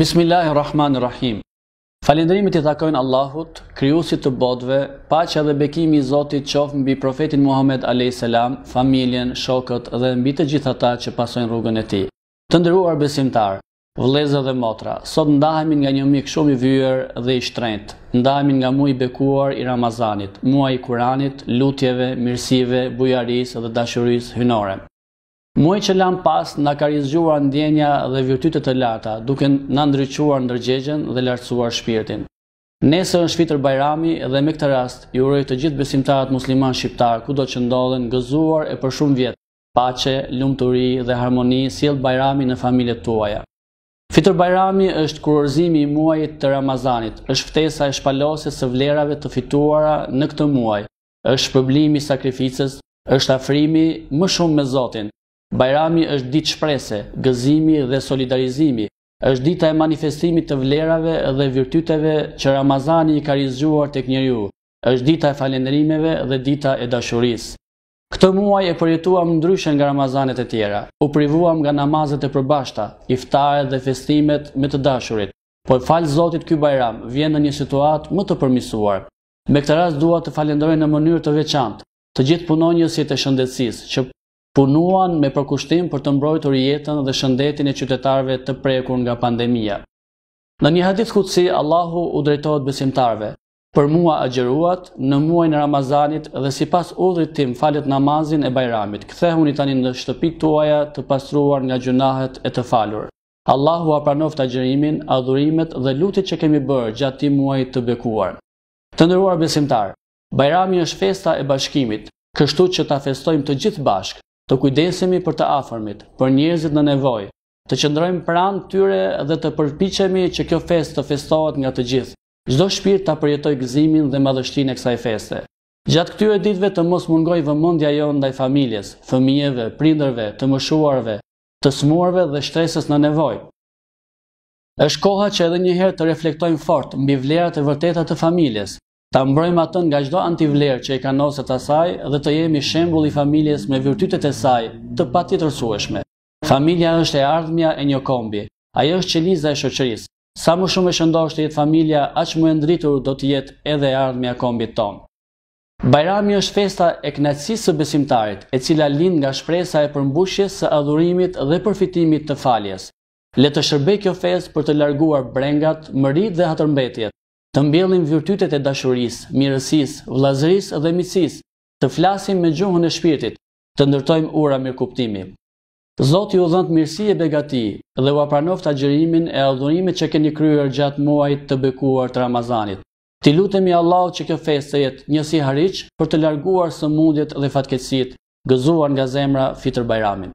Bismillahirrahmanirrahim. Falendrimit i takojnë Allahut, kryusit të bodve, pacha dhe bekimi i Zotit qofë mbi profetin Muhammed a.s., familjen, shokët dhe mbi të gjitha ta që pasojnë rrugën e ti. Të ndryuar besimtar, vleze dhe motra, sot ndahemi nga një mik shumë i vyër dhe i shtrent, ndahemi nga mu i bekuar i Ramazanit, mua i Kuranit, lutjeve, mirësive, bujaris dhe dashuris hynore. Muaj që lam pas në ka rizgjuar ndjenja dhe vjërtytet të lata, duke në ndryquar ndërgjegjen dhe lartësuar shpirtin. Nese është fitër Bajrami dhe me këtë rast, i urej të gjithë besimtarat musliman shqiptar, ku do që ndodhen gëzuar e për shumë vjetë, pace, lumë të ri dhe harmoni, si Bajrami në familje tuaja. Fitër Bajrami është kurorzimi i muajit të Ramazanit, është ftesa e shpalosit së vlerave të fituara në këtë muaj, është shpëblimi sakrificës, është afrimi më shumë me Zotin, Bajrami është ditë shprese, gëzimi dhe solidarizimi. Është dita e manifestimit të vlerave dhe virtyteve që Ramazani i ka rizgjuar tek njeriu. Është dita e falënderimeve dhe dita e dashurisë. Këtë muaj e përjetuam ndryshe nga Ramazanet e tjera. U privuam nga namazet e përbashkëta, iftaret dhe festimet me të dashurit. Po fal Zotit ky Bajram vjen në një situatë më të përmisuar. Me këtë rast dua të falenderoj në mënyrë të veçantë të gjithë punonjësit e shëndetësisë që punuan me përkushtim për të mbrojtur jetën dhe shëndetin e qytetarëve të prekur nga pandemia. Në një hadith kutsi, Allahu u drejtojt besimtarve, për mua agjeruat, në në Ramazanit dhe si pas udhrit tim falet namazin e bajramit, këthehu një tani në shtëpit tuaja të pastruar nga gjunahet e të falur. Allahu apranof të agjerimin, adhurimet dhe lutit që kemi bërë gjatë ti muaj të bekuar. Të nëruar besimtar, bajrami është festa e bashkimit, kështu që ta festojmë të gjithë bashkë, të kujdesemi për të afërmit, për njerëzit në nevojë, të qëndrojmë pranë tyre dhe të përpiqemi që kjo festë të festohet nga të gjithë. Çdo shpirt ta përjetoj gëzimin dhe madhështinë e kësaj feste. Gjatë këtyre ditëve të mos mungoj vëmendja jonë ndaj familjes, fëmijëve, prindërve, të mëshuarve, të smurve dhe shtresës në nevojë. Është koha që edhe një herë të reflektojmë fort mbi vlerat e vërteta të familjes, Ta mbrojmë atën nga gjdo antivlerë që i ka nosët asaj dhe të jemi shembul i familjes me vyrtytet e saj të pati të rësueshme. Familja është e ardhmja e një kombi. Ajo është qeliza e shoqërisë. Sa më shumë e shëndosh të jetë familja, aq më e ndritur do të jetë edhe e ardhmia kombit tonë. Bajrami është festa e knatësisë së besimtarit, e cila lind nga shpresa e përmbushjes së adhurimit dhe përfitimit të faljes. Le të shërbej kjo fest për të larguar brengat, mërit dhe hatërmbetjet, të mbjellim vjërtytet e dashuris, mirësis, vlazris dhe misis, të flasim me gjuhën e shpirtit, të ndërtojmë ura mirë kuptimi. Zotë ju dhëndë mirësi e begati dhe u apranof të agjerimin e adhurimit që keni kryer gjatë muajt të bekuar të Ramazanit. Ti lutemi Allah që kjo fejtë të jetë njësi hariq për të larguar së mundjet dhe fatkesit, gëzuar nga zemra fitër bajramin.